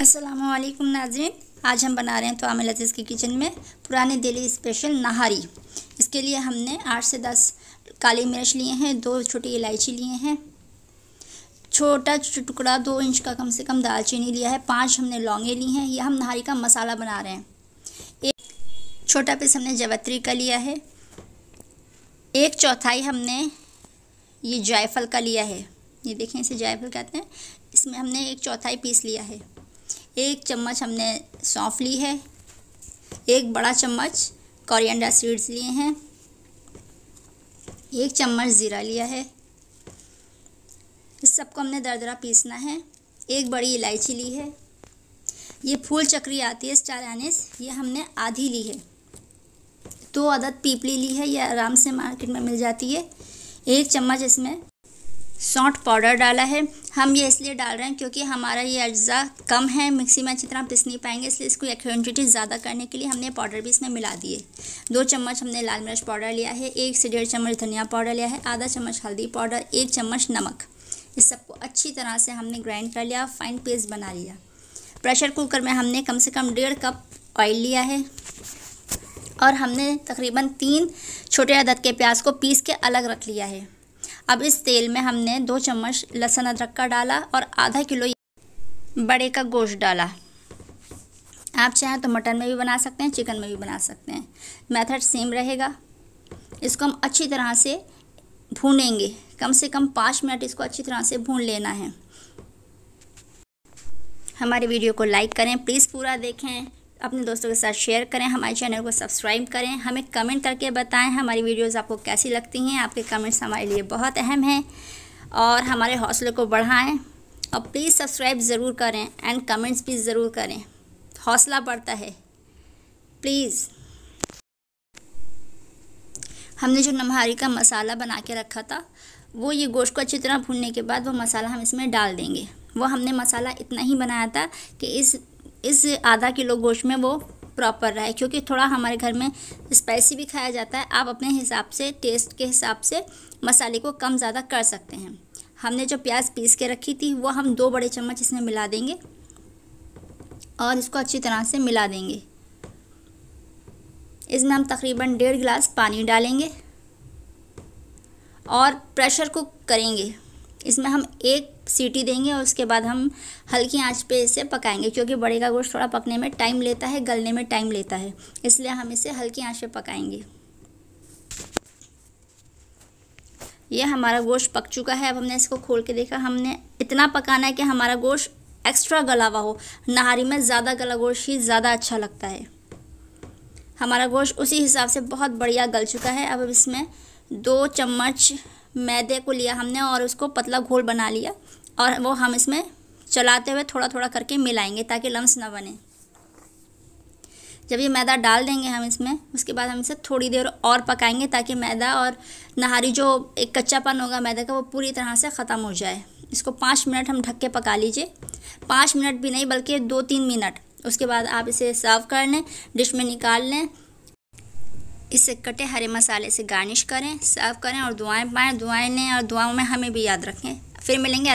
असलकम नाजरीन आज हम बना रहे हैं तो आम के किचन में पुराने दिल्ली स्पेशल नहारी इसके लिए हमने आठ से दस काली मिर्च लिए हैं दो छोटी इलायची लिए हैं छोटा टुकड़ा दो इंच का कम से कम दालचीनी लिया है पांच हमने लौंगे ली हैं यह हम नहारी का मसाला बना रहे हैं एक छोटा पीस हमने जवत्री का लिया है एक चौथाई हमने ये जायफल का लिया है ये देखें इसे जायफल कहते हैं इसमें हमने एक चौथाई पीस लिया है एक चम्मच हमने सौंफ ली है एक बड़ा चम्मच कोरिएंडर सीड्स लिए हैं एक चम्मच ज़ीरा लिया है इस सबको हमने दरदरा पीसना है एक बड़ी इलायची ली है ये फूल चक्री आती है स्टार एनिस ये हमने आधी ली है दो तो अदद पीपली ली है ये आराम से मार्केट में मिल जाती है एक चम्मच इसमें सौंठ पाउडर डाला है हम ये इसलिए डाल रहे हैं क्योंकि हमारा ये अज्जा कम है मिक्सी में अच्छी तरह पिस नहीं पाएंगे इसलिए इसको क्वान्टिटी ज़्यादा करने के लिए हमने पाउडर भी इसमें मिला दिए दो चम्मच हमने लाल मिर्च पाउडर लिया है एक से डेढ़ चम्मच धनिया पाउडर लिया है आधा चम्मच हल्दी पाउडर एक चम्मच नमक इस सबको अच्छी तरह से हमने ग्राइंड कर लिया फाइन पेस्ट बना लिया प्रेशर कुकर में हमने कम से कम डेढ़ कप ऑयल लिया है और हमने तकरीबन तीन छोटे अदद के प्याज को पीस के अलग रख लिया है अब इस तेल में हमने दो चम्मच लहसुन अदरक का डाला और आधा किलो बड़े का गोश्त डाला आप चाहें तो मटन में भी बना सकते हैं चिकन में भी बना सकते हैं मेथड सेम रहेगा इसको हम अच्छी तरह से भूनेंगे कम से कम पाँच मिनट इसको अच्छी तरह से भून लेना है हमारी वीडियो को लाइक करें प्लीज़ पूरा देखें अपने दोस्तों के साथ शेयर करें हमारे चैनल को सब्सक्राइब करें हमें कमेंट करके बताएं हमारी वीडियोस आपको कैसी लगती हैं आपके कमेंट्स हमारे लिए बहुत अहम हैं और हमारे हौसले को बढ़ाएं और प्लीज़ सब्सक्राइब ज़रूर करें एंड कमेंट्स भी ज़रूर करें हौसला बढ़ता है प्लीज़ हमने जो नम्हारी का मसाला बना के रखा था वो ये गोश्त को अच्छी तरह भूनने के बाद वो मसाला हम इसमें डाल देंगे वो हमने मसाला इतना ही बनाया था कि इस इस आधा किलो गोश्त में वो प्रॉपर रहे क्योंकि थोड़ा हमारे घर में स्पाइसी भी खाया जाता है आप अपने हिसाब से टेस्ट के हिसाब से मसाले को कम ज़्यादा कर सकते हैं हमने जो प्याज पीस के रखी थी वो हम दो बड़े चम्मच इसमें मिला देंगे और इसको अच्छी तरह से मिला देंगे इसमें हम तकरीबन डेढ़ गिलास पानी डालेंगे और प्रेशर कुक करेंगे इसमें हम एक सीटी देंगे और उसके बाद हम हल्की आंच पे इसे पकाएंगे क्योंकि बड़े का गोश्त थोड़ा पकने में टाइम लेता है गलने में टाइम लेता है इसलिए हम इसे हल्की आंच पे पकाएंगे यह हमारा गोश्त पक चुका है अब हमने इसको खोल के देखा हमने इतना पकाना है कि हमारा गोश्त एक्स्ट्रा गला हुआ हो नहारी में ज़्यादा गला गोश्त ही ज़्यादा अच्छा लगता है हमारा गोश्त उसी हिसाब से बहुत बढ़िया गल चुका है अब इसमें दो चम्मच मैदे को लिया हमने और उसको पतला घोल बना लिया और वो हम इसमें चलाते हुए थोड़ा थोड़ा करके मिलाएंगे ताकि लम्स ना बने जब ये मैदा डाल देंगे हम इसमें उसके बाद हम इसे थोड़ी देर और पकाएंगे ताकि मैदा और नहारी जो एक कच्चापन होगा मैदा का वो पूरी तरह से ख़त्म हो जाए इसको पाँच मिनट हम ढक के पका लीजिए पाँच मिनट भी नहीं बल्कि दो तीन मिनट उसके बाद आप इसे सर्व कर लें डिश में निकाल लें इसे कटे हरे मसाले से गार्निश करें सर्व करें और दुआएं पाएँ दुआएं लें और दुआओं में हमें भी याद रखें फिर मिलेंगे अल्लाह